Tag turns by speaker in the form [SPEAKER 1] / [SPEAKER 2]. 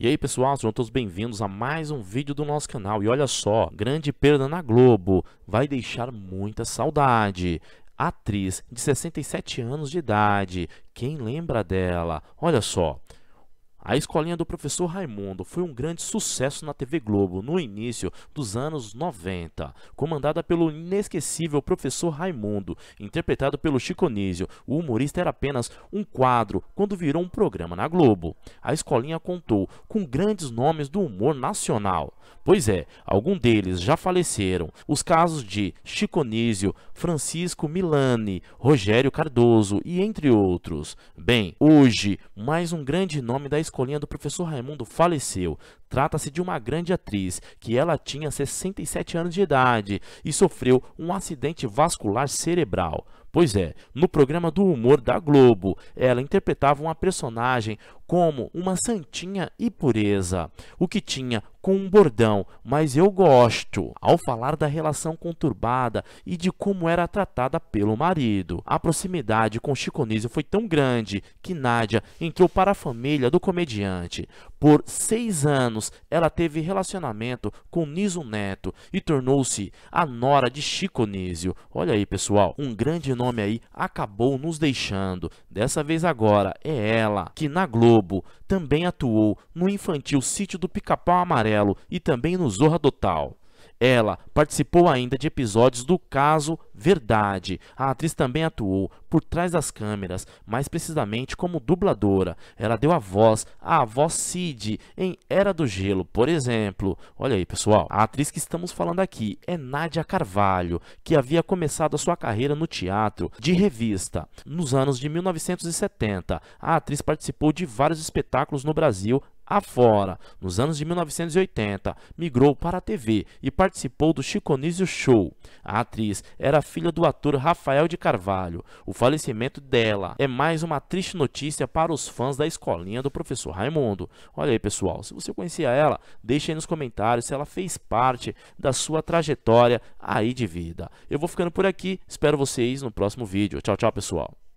[SPEAKER 1] E aí pessoal, sejam todos bem-vindos a mais um vídeo do nosso canal. E olha só, grande perda na Globo, vai deixar muita saudade. Atriz de 67 anos de idade, quem lembra dela? Olha só, a Escolinha do Professor Raimundo foi um grande sucesso na TV Globo no início dos anos 90, comandada pelo inesquecível Professor Raimundo, interpretado pelo Chico Nísio. O humorista era apenas um quadro quando virou um programa na Globo. A Escolinha contou com grandes nomes do humor nacional. Pois é, alguns deles já faleceram. Os casos de Chico Nísio, Francisco Milani, Rogério Cardoso e entre outros. Bem, hoje, mais um grande nome da Escolinha sacolinha do professor Raimundo faleceu. Trata-se de uma grande atriz, que ela tinha 67 anos de idade e sofreu um acidente vascular cerebral. Pois é, no programa do humor da Globo, ela interpretava uma personagem como uma santinha e pureza, o que tinha com um bordão, mas eu gosto, ao falar da relação conturbada e de como era tratada pelo marido. A proximidade com Chico Nísio foi tão grande que Nádia entrou para a família do comediante. Por seis anos, ela teve relacionamento com Niso Neto e tornou-se a nora de Chico Nísio. Olha aí, pessoal, um grande nome aí acabou nos deixando. Dessa vez agora é ela, que na Globo também atuou no infantil Sítio do Pica-Pau Amarelo Amarelo e também no Zorra Total. Ela participou ainda de episódios do caso Verdade. A atriz também atuou por trás das câmeras, mais precisamente como dubladora. Ela deu a voz à avó Cid em Era do Gelo, por exemplo. Olha aí, pessoal. A atriz que estamos falando aqui é Nádia Carvalho, que havia começado a sua carreira no teatro de revista. Nos anos de 1970, a atriz participou de vários espetáculos no Brasil afora. Nos anos de 1980, migrou para a TV e participou do Chiconísio Show. A atriz era filha do ator Rafael de Carvalho. O falecimento dela é mais uma triste notícia para os fãs da escolinha do professor Raimundo. Olha aí, pessoal, se você conhecia ela, deixe aí nos comentários se ela fez parte da sua trajetória aí de vida. Eu vou ficando por aqui, espero vocês no próximo vídeo. Tchau, tchau, pessoal.